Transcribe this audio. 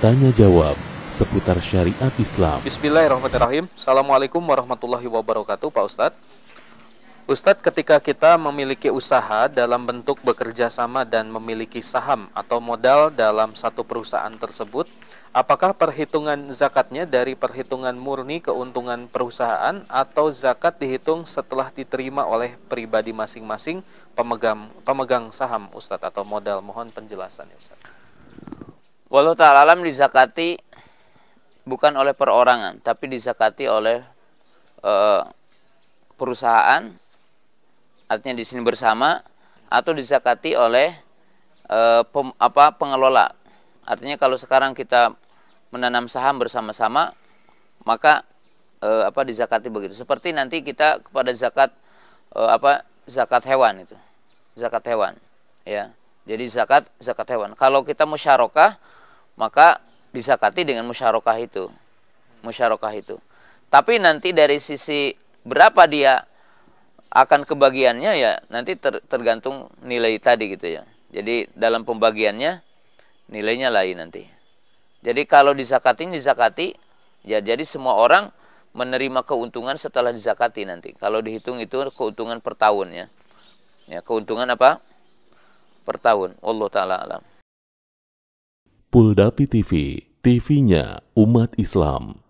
Tanya jawab seputar syariat Islam. Bismillahirrahmanirrahim. Assalamualaikum warahmatullahi wabarakatuh, Pak Ustadz. Ustadz, ketika kita memiliki usaha dalam bentuk bekerja sama dan memiliki saham atau modal dalam satu perusahaan tersebut, apakah perhitungan zakatnya dari perhitungan murni keuntungan perusahaan atau zakat dihitung setelah diterima oleh pribadi masing-masing pemegang pemegang saham Ustadz atau modal mohon penjelasannya Ustadz Walau ta'ala alam dizakati bukan oleh perorangan, tapi dizakati oleh e, perusahaan, artinya di sini bersama, atau dizakati oleh e, pem, apa pengelola. Artinya kalau sekarang kita menanam saham bersama-sama, maka e, apa dizakati begitu. Seperti nanti kita kepada zakat e, apa zakat hewan itu, zakat hewan, ya. Jadi zakat zakat hewan. Kalau kita musyarakah maka disakati dengan musyarakah itu musyarakah itu tapi nanti dari sisi berapa dia akan kebagiannya ya nanti ter, tergantung nilai tadi gitu ya jadi dalam pembagiannya nilainya lain nanti jadi kalau disakati disakati ya jadi semua orang menerima keuntungan setelah disakati nanti kalau dihitung itu keuntungan per tahun ya ya keuntungan apa per tahun Allah taala alam Pulda PTV, TV-nya Umat Islam.